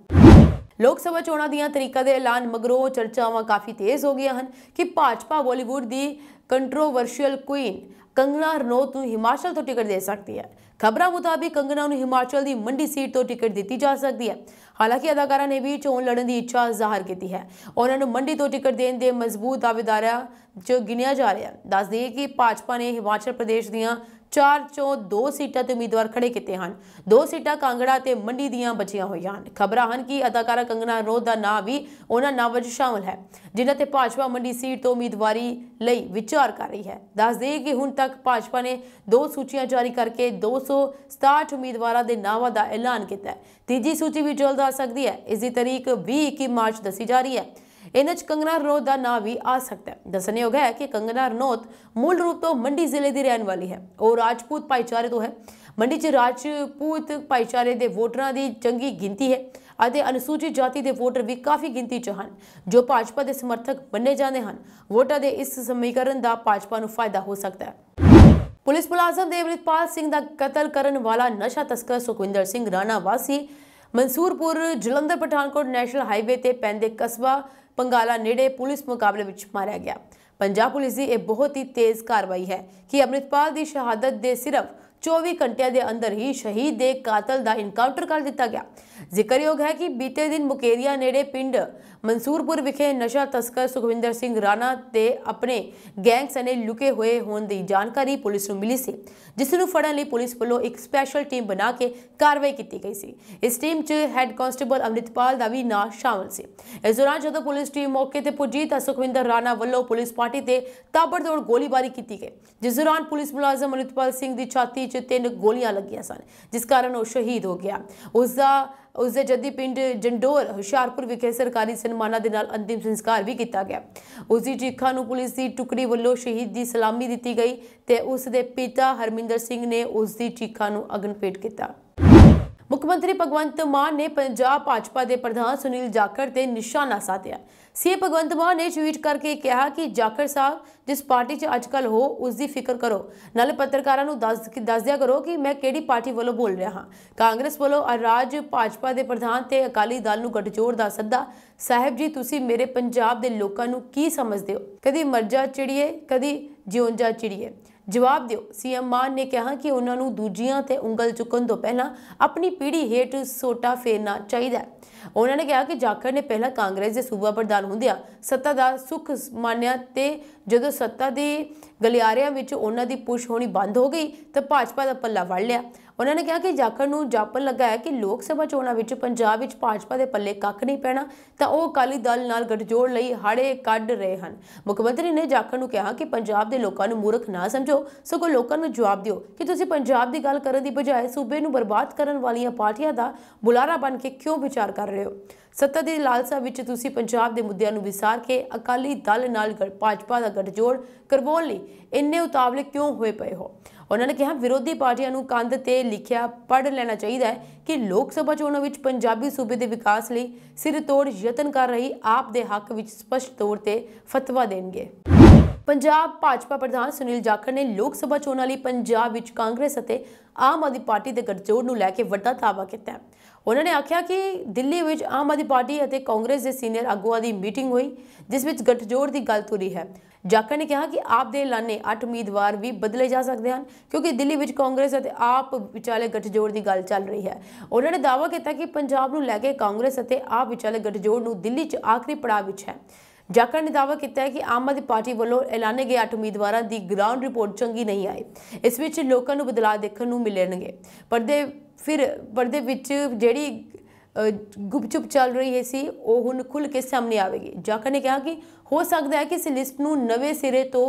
ਲੋਕ ਸਭਾ ਚੋਣਾਂ ਦੀਆਂ ਤਰੀਕਾਂ ਦੇ ਐਲਾਨ ਮਗਰੋਂ ਚਰਚਾਵਾਂ ਕਾਫੀ ਤੇਜ਼ ਹੋ ਗਈਆਂ ਹਨ ਕਿ ਭਾਜਪਾ ਬਾਲੀਵੁੱਡ ਦੀ ਕੰਟਰੋਵਰਸ਼ੀਅਲ ਕੁਈਨ ਕੰਗਨਾ ਰਨੋਤ ਨੂੰ ਹਿਮਾਚਲ ਤੋਂ ਟਿਕਟ ਦੇ ਸਕਦੀ ਹੈ ਖਬਰਾਂ ਮੁਤਾਬਿਕ ਕੰਗਨਾ ਨੂੰ ਹਿਮਾਚਲ ਦੀ ਮੰਡੀ ਸੀਟ ਤੋਂ ਟਿਕਟ ਦਿੱਤੀ ਜਾ ਸਕਦੀ ਹੈ ਹਾਲਾਂਕਿ ਅਦਾਕਾਰਾ ਨੇ ਵੀ ਚੋਣ ਲੜਨ ਦੀ ਇੱਛਾ ਜ਼ਾਹਰ ਕੀਤੀ ਹੈ ਉਹਨਾਂ ਨੂੰ ਮੰਡੀ ਤੋਂ ਟਿਕਟ ਦੇਣ ਦੇ ਮਜ਼ਬੂਤ ਦਾਅਵੇਦਾਰਾਂ 'ਚ ਗਿਣਿਆ ਜਾ ਰਿਹਾ ਹੈ ਦੱਸ ਦਈਏ ਕਿ ਭਾਜਪਾ ਨੇ ਹਿਮਾਚਲ ਪ੍ਰਦੇਸ਼ ਦੀਆਂ ਚਾਰ ਚੋਂ ਦੋ ਸੀਟਾਂ ਤੇ ਉਮੀਦਵਾਰ ਖੜੇ ਕੀਤੇ ਹਨ ਦੋ ਸੀਟਾਂ ਕਾਂਗੜਾ ਤੇ ਮੰਡੀ ਦੀਆਂ ਬਚੀਆਂ ਹੋਈਆਂ ਹਨ ਖਬਰਾਂ ਹਨ ਕਿ ਅਦਾਕਾਰਾ ਕੰਗਣਾ ਰੋਧ ਦਾ ਨਾਮ ਵੀ ਉਹਨਾਂ ਨਾਮ ਵਿੱਚ ਸ਼ਾਮਲ ਹੈ ਜਿਨ੍ਹਾਂ ਤੇ ਭਾਜਪਾ ਮੰਡੀ ਸੀਟ ਤੋਂ ਉਮੀਦਵਾਰੀ ਲਈ ਵਿਚਾਰ ਕਰ ਰਹੀ ਹੈ ਦੱਸ ਦੇ ਕਿ ਹੁਣ ਤੱਕ ਭਾਜਪਾ ਨੇ ਦੋ ਸੂਚੀਆਂ ਜਾਰੀ ਕਰਕੇ 267 ਉਮੀਦਵਾਰਾਂ ਦੇ ਨਾਵਾਂ ਦਾ ਐਲਾਨ ਕੀਤਾ ਹੈ ਤੀਜੀ ਸੂਚੀ ਵੀ ਜਲਦ ਆ ਸਕਦੀ ਹੈ ਇਸ ਦੀ ਤਰੀਕ 20 21 ਮਾਰਚ ਦੱਸੀ ਜਾ ਰਹੀ ਹੈ ਇਹਨਾਂ 'ਚ ਕੰਗਨਾ ਰਨੋਤ ਦਾ ਨਾਂ ਵੀ ਆ ਸਕਦਾ ਹੈ ਦੱਸਣਯੋਗ ਹੈ ਕਿ ਕੰਗਨਾ ਰਨੋਤ ਮੂਲ ਰੂਪ ਤੋਂ ਮੰਡੀ ਜ਼ਿਲ੍ਹੇ ਦੀ ਰਹਿਣ ਵਾਲੀ ਹੈ ਉਹ ਰਾਜਪੂਤ ਭਾਈਚਾਰੇ ਤੋਂ ਹੈ ਮੰਡੀ 'ਚ ਰਾਜਪੂਤ ਭਾਈਚਾਰੇ ਦੇ ਵੋਟਰਾਂ ਦੀ ਚੰਗੀ ਗਿਣਤੀ ਹੈ ਅਤੇ ਅਨੁਸੂਚਿਤ ਜਾਤੀ ਦੇ ਵੋਟਰ ਵੀ ਕਾਫੀ ਗਿਣਤੀ 'ਚ ਹਨ ਜੋ ਭਾਜਪਾ ਦੇ ਸਮਰਥਕ ਬਣੇ ਜਾਂਦੇ ਹਨ ਵੋਟਾਂ ਦੇ ਇਸ ਸਮੀਕਰਨ ਦਾ ਭਾਜਪਾ ਨੂੰ ਫਾਇਦਾ ਹੋ ਸਕਦਾ ਹੈ ਪੁਲਿਸ ਮੁਲਾਜ਼ਮ ਦੇਵਰਿਤਪਾਲ ਸਿੰਘ ਦਾ ਕਤਲ ਕਰਨ ਵਾਲਾ ਨਸ਼ਾ ਤਸਕਰ ਸੁਖਵਿੰਦਰ ਸਿੰਘ ਰਾਣਾ ਵਾਸੀ ਮਨਸੂਰਪੁਰ ਜਲੰਧਰ ਪਠਾਨਕੋਟ ਨੈਸ਼ਨਲ ਹਾਈਵੇ ਤੇ ਪੈਂਦੇ ਕਸਬਾ ਪੰਗਾਲਾ ਨੇੜੇ ਪੁਲਿਸ ਮੁਕਾਬਲੇ ਵਿੱਚ ਮਾਰਿਆ ਗਿਆ ਪੰਜਾਬ ਪੁਲਿਸ ਦੀ ਇਹ ਬਹੁਤ ਹੀ ਤੇਜ਼ ਕਾਰਵਾਈ ਹੈ ਕਿ ਅਮਰਿਤਪਾਲ ਦੀ ਸ਼ਹਾਦਤ ਦੇ ਸਿਰਫ 24 ਘੰਟਿਆਂ ਦੇ ਅੰਦਰ ਹੀ ਸ਼ਹੀਦ ਦੇ ਕਾਤਲ ਦਾ ਇਨਕਾਊਂਟਰ ਕਰ ਦਿੱਤਾ ਗਿਆ ਜ਼ਿਕਰਯੋਗ ਹੈ ਕਿ ਬੀਤੇ ਦਿਨ ਮੁਕੇਰੀਆ ਨੇੜੇ ਪਿੰਡ ਮਨਸੂਰਪੁਰ ਵਿਖੇ ਨਸ਼ਾ ਤਸਕਰ ਸੁਖਵਿੰਦਰ ਸਿੰਘ ਰਾਣਾ ਤੇ ਆਪਣੇ ਗੈਂਗ ਸਨੇ ਲੁਕੇ ਹੋਏ ਹੋਣ ਦੀ ਜਾਣਕਾਰੀ ਪੁਲਿਸ ਨੂੰ ਮਿਲੀ ਸੀ ਜਿਸ ਨੂੰ ਫੜਨ ਲਈ ਪੁਲਿਸ ਵੱਲੋਂ ਇੱਕ ਸਪੈਸ਼ਲ ਟੀਮ ਬਣਾ ਕੇ ਕਾਰਵਾਈ ਕੀਤੀ ਗਈ ਸੀ ਇਸ ਟੀਮ 'ਚ ਹੈੱਡ ਕਨਸਟੇਬਲ ਅਮਰਿਤਪਾਲ ਦਾ ਵੀ ਨਾਮ ਸ਼ਾਮਲ ਸੀ ਇਸ ਦੌਰਾਨ ਜਦੋਂ ਪੁਲਿਸ ਟੀਮ ਮੌਕੇ ਤੇ ਪਹੁੰਚੀ ਤਾਂ ਸੁਖਵਿੰਦਰ ਰਾਣਾ ਵੱਲੋਂ ਪੁਲਿਸ ਪਾਰਟੀ ਤੇ ਤਾਬੜਤੋੜ ਗੋਲੀਬਾਰੀ ਕੀਤੀ ਗਈ ਜਿਸ ਦੌਰਾਨ ਪੁਲਿਸ ਮੁਲਾਜ਼ਮ ਅਮਰਿਤਪਾਲ ਸਿੰਘ ਦੀ ਛਾਤੀ 'ਚ ਤਿੰਨ ਗੋਲੀਆਂ ਲੱਗੀਆਂ ਸਨ ਜਿਸ ਕਾਰਨ ਉਹ ਸ਼ਹੀਦ ਹੋ ਗਿਆ ਉਸ ਦਾ ਉਸ ਦੇ ਜੱਦੀ ਪਿੰਡ ਜੰਡੋਰ ਹੁਸ਼ਿਆਰਪੁਰ ਵਿਖੇ ਸਰਕਾਰੀ ਸਨਮਾਨਾਂ ਦੇ ਨਾਲ ਅੰਤਿਮ ਸੰਸਕਾਰ ਵੀ ਕੀਤਾ ਗਿਆ ਉਸ ਦੀ ਚੀਖਾਂ ਨੂੰ ਪੁਲਿਸ ਦੀ ਟੁਕੜੀ ਵੱਲੋਂ ਸ਼ਹੀਦ ਦੀ ਸਲਾਮੀ ਦਿੱਤੀ ਗਈ ਤੇ ਉਸ ਦੇ ਪਿਤਾ ਹਰਮਿੰਦਰ ਸਿੰਘ ਨੇ ਉਸ ਦੀ ਚੀਖਾਂ ਨੂੰ ਅਗਨ ਭੇਟ ਕੀਤਾ ਮੁੱਖ ਮੰਤਰੀ ਭਗਵੰਤ ਮਾਨ ਨੇ ਪੰਜਾਬ ਭਾਜਪਾ ਦੇ ਪ੍ਰਧਾਨ ਸੁਨੀਲ ਜਾਖੜ ਤੇ ਨਿਸ਼ਾਨਾ ਸਾਧਿਆ ਸੀ ਭਗਵੰਤ ਮਾਨ ਨੇ ਟਵੀਟ ਕਰਕੇ ਕਿਹਾ ਕਿ ਜਾਖੜ ਸਾਹਿਬ ਜਿਸ ਪਾਰਟੀ 'ਚ ਅੱਜਕੱਲ ਹੋ ਉਸ ਦੀ ਫਿਕਰ ਕਰੋ ਨਾਲ ਪੱਤਰਕਾਰਾਂ ਨੂੰ ਦੱਸ ਦੱਸ ਦਿਆ ਕਰੋ ਕਿ ਮੈਂ ਕਿਹੜੀ ਪਾਰਟੀ ਵੱਲੋਂ ਬੋਲ ਰਿਹਾ ਹਾਂ ਕਾਂਗਰਸ ਵੱਲੋਂ ਰਾਜ ਭਾਜਪਾ ਦੇ ਪ੍ਰਧਾਨ ਤੇ ਅਕਾਲੀ ਦਲ ਨੂੰ ਗੱਠਜੋੜ ਦਾ ਸੱਦਾ ਸਾਹਿਬ ਜੀ ਤੁਸੀਂ ਮੇਰੇ ਪੰਜਾਬ ਦੇ ਲੋਕਾਂ ਨੂੰ ਕੀ ਸਮਝਦੇ ਹੋ ਕਦੀ ਮਰਜਾ ਚਿੜੀਏ ਕਦੀ ਜਿਉਂਜਾ ਚਿੜੀਏ ਜਵਾਬ ਦਿਓ ਸੀਐਮ ਮਾਨ ਨੇ ਕਿਹਾ ਕਿ ਉਹਨਾਂ ਨੂੰ ਦੂਜੀਆਂ ਤੇ ਉਂਗਲ ਚੁੱਕਣ ਤੋਂ ਪਹਿਲਾਂ ਆਪਣੀ ਪੀੜ੍ਹੀ ਹੇਠ ਸੋਟਾ ਫੇਰਨਾ ਚਾਹੀਦਾ ਹੈ ਉਹਨਾਂ ਨੇ ਕਿਹਾ ਕਿ ਜਾਖੜ ਨੇ ਪਹਿਲਾਂ ਕਾਂਗਰਸ ਦੇ ਸੂਬਾ ਪ੍ਰਧਾਨ ਹੁੰਦਿਆਂ ਸੱਤਾ ਦਾ ਸੁਖ ਮਾਨਿਆ ਤੇ ਜਦੋਂ ਸੱਤਾ ਦੇ ਗਲਿਆਰਿਆਂ ਵਿੱਚ ਉਹਨਾਂ ਦੀ ਪੁਸ਼ ਹੋਣੀ ਬੰਦ ਹੋ ਗਈ ਤਾਂ ਭਾਜਪਾ ਦਾ ਪੱਲਾ ਵੜ ਲਿਆ ਉਹਨਾਂ ਨੇ ਕਿਹਾ ਕਿ ਜਾਖੜ ਨੂੰ ਜਾਪਣ ਲੱਗਾ ਹੈ ਕਿ ਲੋਕ ਸਭਾ ਚੋਣਾਂ ਵਿੱਚ ਪੰਜਾਬ ਵਿੱਚ ਭਾਜਪਾ ਦੇ ਪੱਲੇ ਕੱਖ ਨਹੀਂ ਪੈਣਾ ਤਾਂ ਉਹ ਅਕਾਲੀ ਦਲ ਨਾਲ ਗੱਠਜੋੜ ਲਈ ਹਾੜੇ ਕੱਢ ਰਹੇ ਹਨ ਮੁੱਖ ਮੰਤਰੀ ਨੇ ਜਾਖੜ ਨੂੰ ਕਿਹਾ ਕਿ ਪੰਜਾਬ ਦੇ ਲੋਕਾਂ ਨੂੰ ਮੂਰਖ ਨਾ ਸਮਝੋ ਸਗੋਂ ਲੋਕਾਂ ਨੂੰ ਜਵਾਬ ਦਿਓ ਕਿ ਤੁਸੀਂ ਪੰਜਾਬ ਦੀ ਗੱਲ ਕਰਨ ਦੀ ਬਜਾਏ ਸੂਬੇ ਨੂੰ ਬਰਬਾਦ ਕਰਨ ਵਾਲੀਆਂ ਪਾਰਟੀਆਂ ਦਾ ਬੁਲਾਰਾ ਬਣ ਕੇ ਕਿਉਂ ਵਿਚਾਰ ਕਰ ਰਹੇ ਹੋ ਸੱਤਾ ਦੀ ਲਾਲਸਾ ਵਿੱਚ ਤੁਸੀਂ ਪੰਜਾਬ ਦੇ ਮੁੱਦਿਆਂ ਨੂੰ ਵਿਸਾਰ ਕੇ ਅਕਾਲੀ ਦਲ ਨਾਲ ਭਾਜਪਾ ਦਾ ਗਠਜੋੜ ਕਰਵਾਉਣ ਲਈ ਇੰਨੇ ਉਤਾਵਲੇ ਕਿਉਂ ਹੋਏ ਪਏ ਹੋ ਉਹਨਾਂ ਨੇ ਕਿਹਾ ਵਿਰੋਧੀ ਪਾਰਟੀਆਂ ਨੂੰ ਕੰਧ ਤੇ ਲਿਖਿਆ ਪੜ ਲੈਣਾ ਚਾਹੀਦਾ ਹੈ ਕਿ ਲੋਕ ਸਭਾ ਚੋਣਾਂ ਵਿੱਚ ਪੰਜਾਬੀ ਸੂਬੇ ਦੇ ਵਿਕਾਸ ਲਈ ਸਿਰ ਤੋੜ ਯਤਨ ਕਰ ਰਹੀ ਆਪ ਦੇ ਹੱਕ ਵਿੱਚ ਸਪਸ਼ਟ ਤੌਰ ਤੇ ਫਤਵਾ ਦੇਣਗੇ ਪੰਜਾਬ ਭਾਜਪਾ ਪ੍ਰਧਾਨ ਸੁਨੀਲ ਜਾਖੜ ਨੇ ਲੋਕ ਸਭਾ ਚੋਣਾਂ ਲਈ ਪੰਜਾਬ ਵਿੱਚ ਕਾਂਗਰਸ ਅਤੇ ਆਮ ਆਦਮੀ ਪਾਰਟੀ ਦੇ ਗੱਠਜੋੜ ਨੂੰ ਲੈ ਕੇ ਵੱਡਾ ਦਾਅਵਾ ਕੀਤਾ ਉਹਨਾਂ ਨੇ ਆਖਿਆ ਕਿ ਦਿੱਲੀ ਵਿੱਚ ਆਮ ਆਦਮੀ ਪਾਰਟੀ ਅਤੇ ਕਾਂਗਰਸ ਦੇ ਸੀਨੀਅਰ ਆਗੂਆਂ ਦੀ ਮੀਟਿੰਗ ਹੋਈ ਜਿਸ ਵਿੱਚ ਗੱਠਜੋੜ ਦੀ ਗੱਲ ਤੁਰੀ ਹੈ ਜਾਖੜ ਨੇ ਕਿਹਾ ਕਿ ਆਪ ਦੇ ਐਲਾਨੇ 8 ਉਮੀਦਵਾਰ ਵੀ ਬਦਲੇ ਜਾ ਸਕਦੇ ਹਨ ਕਿਉਂਕਿ ਦਿੱਲੀ ਵਿੱਚ ਕਾਂਗਰਸ ਅਤੇ ਆਪ ਵਿਚਾਲੇ ਗੱਠਜੋੜ ਦੀ ਗੱਲ ਚੱਲ ਰਹੀ ਹੈ ਉਹਨਾਂ ਨੇ ਦਾਅਵਾ ਕੀਤਾ ਕਿ ਪੰਜਾਬ ਨੂੰ ਲੈ ਕੇ ਕਾਂਗਰਸ ਅਤੇ ਆਪ ਵਿਚਾਲੇ ਗੱਠਜੋੜ ਨੂੰ ਦਿੱਲੀ 'ਚ ਆਖਰੀ ਪੜਾਅ ਵਿੱਚ ਹੈ ਜਾਕਰ ਨੇ ਦਾਅਵਾ ਕੀਤਾ ਹੈ ਕਿ ਆਮ ਆਦਮੀ ਪਾਰਟੀ ਵੱਲੋਂ ਐਲਾਨੇ ਗਏ 8 ਉਮੀਦਵਾਰਾਂ ਦੀ ਗਰਾਊਂਡ ਰਿਪੋਰਟ ਚੰਗੀ ਨਹੀਂ ਆਈ ਇਸ ਵਿੱਚ ਲੋਕਾਂ ਨੂੰ ਬਦਲਾਅ ਦੇਖਣ ਨੂੰ ਮਿਲਣਗੇ ਪਰਦੇ ਫਿਰ ਪਰਦੇ ਵਿੱਚ ਜਿਹੜੀ ਗੁਪਚੁਪ ਚੱਲ ਰਹੀ ਹੈ ਸੀ ਉਹ ਹੁਣ ਖੁੱਲ ਕੇ ਸਾਹਮਣੇ ਆਵੇਗੀ ਜਾਕਰ ਨੇ ਕਿਹਾ ਕਿ ਹੋ ਸਕਦਾ ਹੈ ਕਿ ਇਸ ਲਿਸਟ ਨੂੰ ਨਵੇਂ ਸਿਰੇ ਤੋਂ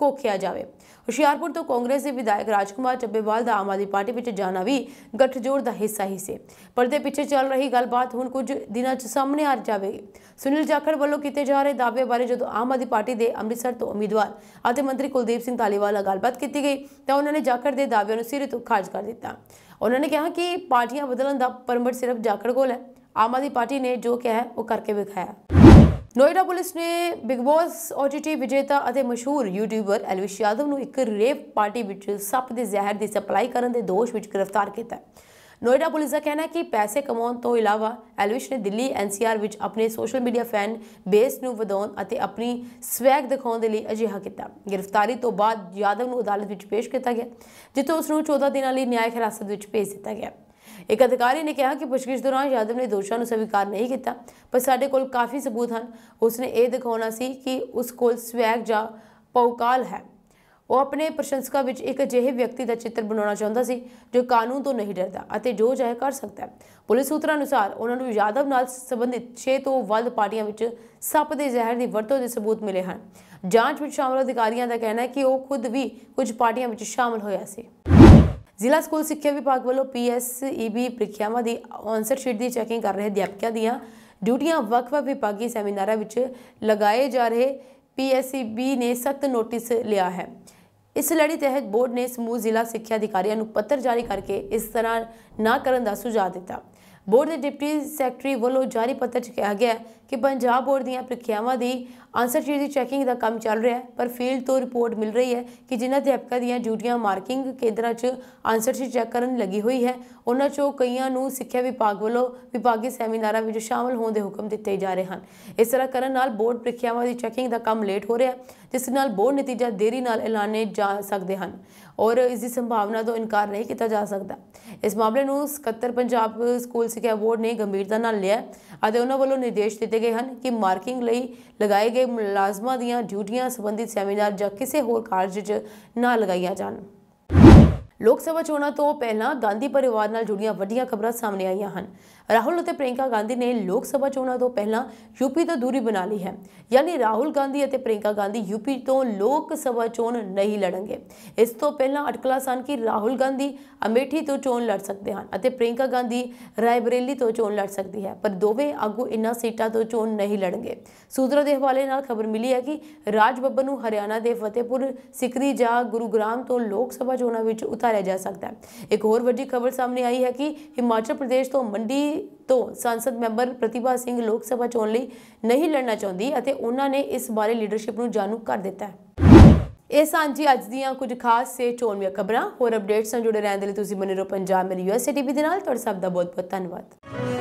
ਕੋਖਿਆ ਜਾਵੇ ਹੁਸ਼ਿਆਰਪੁਰ ਤੋਂ ਕਾਂਗਰਸ ਦੇ ਵਿਧਾਇਕ ਰਾਜਕੁਮਾਰ ਚੱਬੇਵਾਲ ਦਾ ਆਮ ਆਦਮੀ ਪਾਰਟੀ ਵਿੱਚ ਜਾਣਾ ਵੀ ਗੱਠਜੋੜ ਦਾ ਹਿੱਸਾ ਹੀ ਸੀ ਪਰਦੇ ਪਿੱਛੇ ਚੱਲ ਰਹੀ ਗੱਲਬਾਤ ਹੁਣ ਕੁਝ ਦਿਨਾਂ 'ਚ ਸਾਹਮਣੇ ਆ ਜਾਵੇਗੀ ਸੁਨੀਲ ਜਾਖੜ ਵੱਲੋਂ ਕੀਤੇ ਜਾ ਰਹੇ ਦਾਅਵੇ ਬਾਰੇ ਜਦੋਂ ਆਮ ਆਦਮੀ ਪਾਰਟੀ ਦੇ ਅੰਮ੍ਰਿਤਸਰ ਤੋਂ ਉਮੀਦਵਾਰ ਅਤੇ ਮੰਤਰੀ ਕੁਲਦੀਪ ਸਿੰਘ ਧਾਲੀਵਾਲ ਨਾਲ ਗੱਲਬਾਤ ਕੀਤੀ ਗਈ ਤਾਂ ਉਹਨਾਂ ਨੇ ਜਾਖੜ ਦੇ ਦਾਅਵਿਆਂ ਨੂੰ ਸਿਰੇ ਤੋਂ ਖਾਰਜ ਕਰ ਦਿੱਤਾ ਉਹਨਾਂ ਨੇ ਕਿਹਾ ਕਿ ਪਾਰਟੀਆਂ ਬਦਲਣ ਦਾ ਪਰਮਟ ਸਿਰਫ ਜਾਖੜ ਕੋਲ ਹੈ ਆਮ ਆਦਮੀ ਪਾਰਟੀ ਨੇ ਜੋ ਕਿਹਾ ਉਹ ਕਰਕੇ ਵਿਖਾਇਆ ਨੋਇਡਾ ਪੁਲਿਸ ਨੇ ਬਿਗ ਬੌਸ ਓਟੀਟੀ ਵਿਜੇਤਾ ਅਤੇ ਮਸ਼ਹੂਰ ਯੂਟਿਊਬਰ ਐਲਵਿਸ਼ ਯਾਦਵ ਨੂੰ ਇੱਕ ਰੇਵ ਪਾਰਟੀ ਵਿੱਚ ਸੱਪ ਦੇ ਜ਼ਹਿਰ ਦੀ ਸਪਲਾਈ ਕਰਨ ਦੇ ਦੋਸ਼ ਵਿੱਚ ਗ੍ਰਿਫਤਾਰ ਕੀਤਾ ਹੈ ਨੋਇਡਾ ਪੁਲਿਸ ਦਾ ਕਹਿਣਾ ਹੈ ਕਿ ਪੈਸੇ ਕਮਾਉਣ ਤੋਂ ਇਲਾਵਾ ਐਲਵਿਸ਼ ਨੇ ਦਿੱਲੀ ਐਨਸੀਆਰ ਵਿੱਚ ਆਪਣੇ ਸੋਸ਼ਲ ਮੀਡੀਆ ਫੈਨ ਬੇਸ ਨੂੰ ਵਧਾਉਣ ਅਤੇ ਆਪਣੀ ਸਵੈਗ ਦਿਖਾਉਣ ਦੇ ਲਈ ਅਜਿਹਾ ਕੀਤਾ ਗ੍ਰਿਫਤਾਰੀ ਤੋਂ ਬਾਅਦ ਯਾਦਵ ਨੂੰ ਅਦਾਲਤ ਵਿੱਚ ਪੇਸ਼ ਕੀਤਾ ਗਿਆ ਜਿੱਥੇ ਉਸ ਨੂੰ 14 ਦਿਨਾਂ ਲਈ ਨਿਆਇਕ ਹਿਰਾਸਤ ਵਿੱਚ ਭੇਜ ਦਿੱਤਾ ਗਿਆ ਇੱਕ ਅਧਿਕਾਰੀ ਨੇ ਕਿਹਾ ਕਿ ਪੁੱਛਗਿੱਛ ਦੌਰਾਨ ਯਾਦਵ ਨੇ ਦੋਸ਼ਾਂ ਨੂੰ ਸਵੀਕਾਰ ਨਹੀਂ ਕੀਤਾ ਪਰ ਸਾਡੇ ਕੋਲ ਕਾਫੀ ਸਬੂਤ ਹਨ ਉਸਨੇ ਇਹ ਦਿਖਾਉਣਾ ਸੀ ਕਿ ਉਸ ਕੋਲ ਸਵੈਗ ਜਾਂ ਪੌਕਾਲ ਹੈ ਉਹ ਆਪਣੇ ਪ੍ਰਸ਼ੰਸਕਾਂ ਵਿੱਚ ਇੱਕ ਅਜਿਹੇ ਵਿਅਕਤੀ ਦਾ ਚਿੱਤਰ ਬਣਾਉਣਾ ਚਾਹੁੰਦਾ ਸੀ ਜੋ ਕਾਨੂੰਨ ਤੋਂ ਨਹੀਂ ਡਰਦਾ ਅਤੇ ਜੋ ਚਾਹੇ ਕਰ ਸਕਦਾ ਹੈ ਪੁਲਿਸ ਸੂਤਰਾਂ ਅਨੁਸਾਰ ਉਹਨਾਂ ਨੂੰ ਯਾਦਵ ਨਾਲ ਸੰਬੰਧਿਤ 6 ਤੋਂ ਵੱਧ ਪਾਰਟੀਆਂ ਵਿੱਚ ਸੱਪ ਦੇ ਜ਼ਹਿਰ ਦੀ ਵਰਤੋਂ ਦੇ ਸਬੂਤ ਮਿਲੇ ਹਨ ਜਾਂਚ ਵਿੱਚ ਸ਼ਾਮਲ ਅਧਿਕਾਰੀਆਂ ਦਾ ਕਹਿਣਾ ਹੈ ਕਿ ਉਹ ਖੁਦ ਵੀ ਕੁਝ ਪਾਰਟੀਆਂ ਵਿੱਚ ਸ਼ਾਮਲ ਹੋਇਆ ਸੀ ਜ਼ਿਲ੍ਹਾ ਸਕੂਲ ਸਿੱਖਿਆ ਵਿਭਾਗ ਵੱਲੋਂ ਪੀਐਸਈਬੀ ਪ੍ਰੀਖਿਆਵਾਂ ਦੀ ਆਨਸਰ ਸ਼ੀਟ ਦੀ ਚੈਕਿੰਗ ਕਰ ਰਹੇ ਅਧਿਆਪਕਾਂ ਦੀਆਂ ਡਿਊਟੀਆਂ ਵੱਖ-ਵੱਖ ਵਿਭਾਗੀ ਸੈਮੀਨਾਰਾਂ ਵਿੱਚ ਲਗਾਏ ਜਾ ਰਹੇ ਪੀਐਸਈਬੀ ਨੇ ਸਖਤ ਨੋਟਿਸ ਲਿਆ ਹੈ ਇਸ ਲੜੀ ਤਹਿਤ ਬੋਰਡ ਨੇ ਸਮੂਹ ਜ਼ਿਲ੍ਹਾ ਸਿੱਖਿਆ ਅਧਿਕਾਰੀਆਂ ਨੂੰ ਪੱਤਰ ਜਾਰੀ ਕਰਕੇ ਇਸ ਤਰ੍ਹਾਂ ਨਾ ਕਰਨ ਦਾ ਸੁਝਾਅ ਦਿੱਤਾ ਬੋਰਡ ਦੇ ਡਿਪਟੀ ਸੈਕਟਰੀ ਵੱਲੋਂ ਜਾਰੀ ਪੱਤਰ 'ਚ ਕਿਹਾ ਗਿਆ ਕਿ ਪੰਜਾਬ ਬੋਰਡ ਦੀਆਂ ਪ੍ਰੀਖਿਆਵਾਂ ਦੀ ਆਨਸਰ ਸ਼ੀਟ ਦੀ ਚੈਕਿੰਗ ਦਾ ਕੰਮ ਚੱਲ ਰਿਹਾ ਹੈ ਪਰ ਫੀਲਡ ਤੋਂ ਰਿਪੋਰਟ ਮਿਲ ਰਹੀ ਹੈ ਕਿ ਜਿਨ੍ਹਾਂ ਅਧਿਆਪਕਾਂ ਦੀਆਂ ਡਿਊਟੀਆਂ ਮਾਰਕਿੰਗ ਕੇਂਦਰਾਂ 'ਚ ਆਨਸਰ ਸ਼ੀਟ ਚੈੱਕ ਕਰਨ ਲੱਗੀ ਹੋਈ ਹੈ ਉਹਨਾਂ 'ਚੋਂ ਕਈਆਂ ਨੂੰ ਸਿੱਖਿਆ ਵਿਭਾਗ ਵੱਲੋਂ ਵਿਭਾਗੀ ਸੈਮੀਨਾਰਾਂ ਵਿੱਚ ਸ਼ਾਮਲ ਹੋਣ ਦੇ ਹੁਕਮ ਦਿੱਤੇ ਜਾ ਰਹੇ ਹਨ ਇਸ ਤਰ੍ਹਾਂ ਕਰਨ ਨਾਲ ਬੋਰਡ ਪ੍ਰੀਖਿਆਵਾਂ ਦੀ ਚੈਕਿੰਗ ਦਾ ਕੰਮ ਲੇਟ ਹੋ ਰਿਹਾ ਜਿਸ ਨਾਲ ਬੋਰਡ ਨਤੀਜਾ ਦੇਰੀ ਨਾਲ ਐਲਾਨੇ ਜਾ ਸਕਦੇ ਹਨ ਔਰ ਇਸ ਦੀ ਸੰਭਾਵਨਾ ਤੋਂ ਇਨਕਾਰ ਨਹੀਂ ਕੀਤਾ ਜਾ ਸਕਦਾ ਇਸ ਮਾਮਲੇ ਨੂੰ ਸਕੱਤਰ ਪੰਜਾਬ ਸਕੂਲ ਸਿੱਖਿਆ ਬੋਰਡ ਨੇ ਗੰਭੀਰਤਾ ਨਾਲ ਲਿਆ ਅਤੇ ਉਹਨਾਂ ਵੱਲੋਂ ਨਿਰਦੇਸ਼ ਦਿੱਤੇ ਗਏ ਹਨ ਕਿ ਮਾਰਕਿੰਗ ਲਈ ਲਗਾਏ ਗਏ ਮੁਲਾਜ਼ਮਾਂ ਦੀਆਂ ਡਿਊਟੀਆਂ ਸੰਬੰਧਿਤ ਸੈਮੀਨਾਰ ਜਾਂ ਕਿਸੇ ਹੋਰ ਕਾਰਜ 'ਚ ਨਾ ਲਗਾਈਆਂ ਜਾਣ ਲੋਕ ਸਭਾ ਚੋਣਾਂ ਤੋਂ ਪਹਿਲਾਂ ਗਾਂਧੀ ਪਰਿਵਾਰ ਨਾਲ ਜੁੜੀਆਂ ਵੱਡੀਆਂ ਖਬਰਾਂ ਸਾਹਮਣੇ ਆਈਆਂ ਹਨ ਰਾਹੁਲ ਅਤੇ ਪ੍ਰਿੰਕਾ ਗਾਂਧੀ ਨੇ ਲੋਕ ਸਭਾ ਚੋਣਾਂ ਤੋਂ ਪਹਿਲਾਂ ਯੂਪੀ ਤੋਂ ਦੂਰੀ ਬਣਾ ਲਈ ਹੈ ਯਾਨੀ ਰਾਹੁਲ ਗਾਂਧੀ ਅਤੇ ਪ੍ਰਿੰਕਾ ਗਾਂਧੀ ਯੂਪੀ ਤੋਂ ਲੋਕ ਸਭਾ ਚੋਣ ਨਹੀਂ ਲੜਨਗੇ ਇਸ ਤੋਂ ਪਹਿਲਾਂ ਅਟਕਲਾ ਸਨ ਕਿ ਰਾਹੁਲ ਗਾਂਧੀ ਅਮੇਠੀ ਤੋਂ ਚੋਣ ਲੜ ਸਕਦੇ ਹਨ ਅਤੇ ਪ੍ਰਿੰਕਾ ਗਾਂਧੀ ਰਾਇਬਰੇਲੀ ਤੋਂ ਚੋਣ ਲੜ ਸਕਦੀ ਹੈ ਪਰ ਦੋਵੇਂ ਆਗੂ ਇਨ੍ਹਾਂ ਸੀਟਾਂ ਤੋਂ ਚੋਣ ਨਹੀਂ ਲੜਨਗੇ ਸੂਤਰਾਂ ਦੇ ਹਵਾਲੇ ਨਾਲ ਖਬਰ ਮਿਲੀ ਹੈ ਕਿ ਰਾਜ ਬੱਬਰ ਨੂੰ ਹਰਿਆਣਾ ਦੇ ਫਤਿਹਪੁਰ ਸਿਕਰੀ ਜਾਂ ਗੁਰੂਗ੍ਰਾਮ ਤੋਂ ਲੋਕ ਸਭਾ ਚੋਣਾਂ ਵਿੱਚ ਉਤਾਰਿਆ ਜਾ ਸਕਦਾ ਹੈ ਇੱਕ ਹੋਰ ਵੱਡੀ ਖਬਰ ਸਾਹਮਣੇ ਆਈ ਹੈ ਕਿ ਹਿਮਾਚਲ ਪ੍ਰਦੇਸ਼ ਤੋਂ ਮੰਡੀ ਤੋਂ ਸੰਸਦ ਮੈਂਬਰ ਪ੍ਰਤਿਭਾ ਸਿੰਘ ਲੋਕ ਸਭਾ ਚੋਣ ਲਈ ਨਹੀਂ ਲੜਨਾ ਚਾਹੁੰਦੀ ਅਤੇ ਉਹਨਾਂ ਨੇ ਇਸ ਬਾਰੇ ਲੀਡਰਸ਼ਿਪ ਨੂੰ ਜਾਣੂ ਕਰ ਦਿੱਤਾ ਹੈ ਇਹ ਸਾਂਝੀ ਅੱਜ ਦੀਆਂ ਕੁਝ ਖਾਸ ਸੇ ਚੋਣਵੀਆਂ ਖਬਰਾਂ ਹੋਰ ਅਪਡੇਟਸ ਨਾਲ ਜੁੜੇ ਰਹਿਣ ਦੇ ਲਈ ਤੁਸੀਂ ਬਨੇ ਰਹੋ ਪੰਜਾਬ ਮੇਰੀ ਯੂਐਸਏ ਟੀਵੀ ਦੇ ਨਾਲ ਤੁਹਾਡਾ ਸਭ ਦਾ ਬਹੁਤ ਬਹੁਤ ਧੰਨਵਾਦ